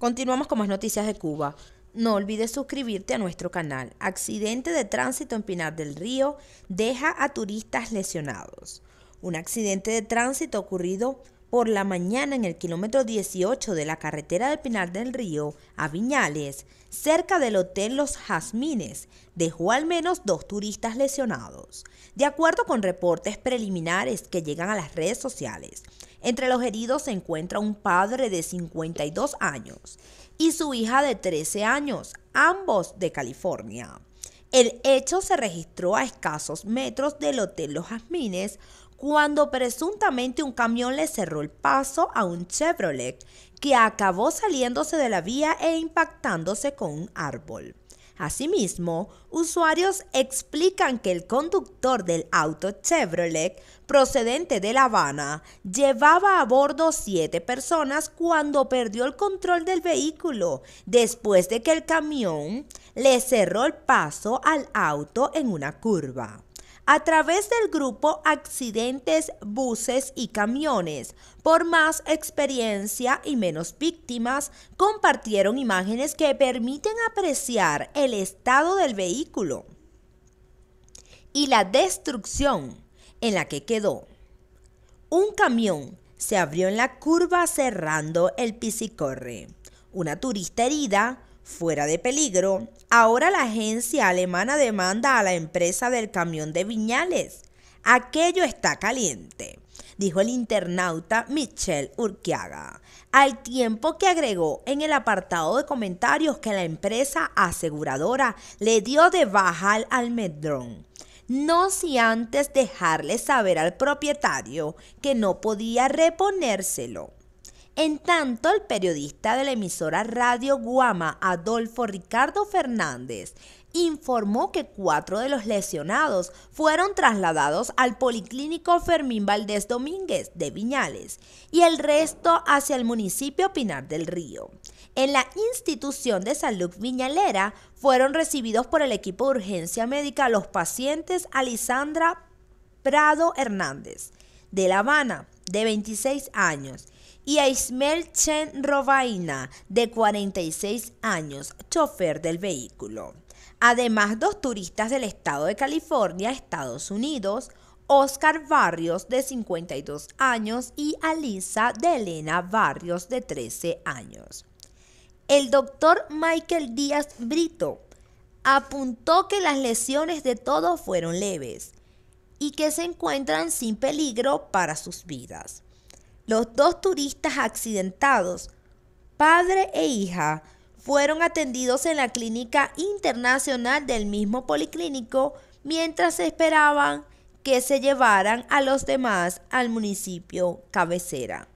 Continuamos con más noticias de Cuba. No olvides suscribirte a nuestro canal. Accidente de tránsito en Pinar del Río deja a turistas lesionados. Un accidente de tránsito ocurrido por la mañana en el kilómetro 18 de la carretera del Pinar del Río a Viñales, cerca del Hotel Los Jazmines, dejó al menos dos turistas lesionados, de acuerdo con reportes preliminares que llegan a las redes sociales. Entre los heridos se encuentra un padre de 52 años y su hija de 13 años, ambos de California. El hecho se registró a escasos metros del Hotel Los Jazmines, cuando presuntamente un camión le cerró el paso a un Chevrolet que acabó saliéndose de la vía e impactándose con un árbol. Asimismo, usuarios explican que el conductor del auto Chevrolet procedente de La Habana llevaba a bordo siete personas cuando perdió el control del vehículo después de que el camión le cerró el paso al auto en una curva a través del grupo Accidentes, Buses y Camiones. Por más experiencia y menos víctimas, compartieron imágenes que permiten apreciar el estado del vehículo y la destrucción en la que quedó. Un camión se abrió en la curva cerrando el piscicorre. Una turista herida fuera de peligro, ahora la agencia alemana demanda a la empresa del camión de Viñales. Aquello está caliente, dijo el internauta Michel Urquiaga, al tiempo que agregó en el apartado de comentarios que la empresa aseguradora le dio de baja al almendrón. No si antes dejarle saber al propietario que no podía reponérselo. En tanto, el periodista de la emisora Radio Guama, Adolfo Ricardo Fernández, informó que cuatro de los lesionados fueron trasladados al Policlínico Fermín Valdés Domínguez de Viñales y el resto hacia el municipio Pinar del Río. En la institución de salud viñalera fueron recibidos por el equipo de urgencia médica los pacientes Alisandra Prado Hernández, de La Habana, de 26 años, y a Ismael Chen Robaina, de 46 años, chofer del vehículo. Además, dos turistas del estado de California, Estados Unidos, Oscar Barrios, de 52 años, y Alisa de Elena Barrios, de 13 años. El doctor Michael Díaz Brito apuntó que las lesiones de todos fueron leves y que se encuentran sin peligro para sus vidas los dos turistas accidentados, padre e hija, fueron atendidos en la clínica internacional del mismo policlínico mientras esperaban que se llevaran a los demás al municipio cabecera.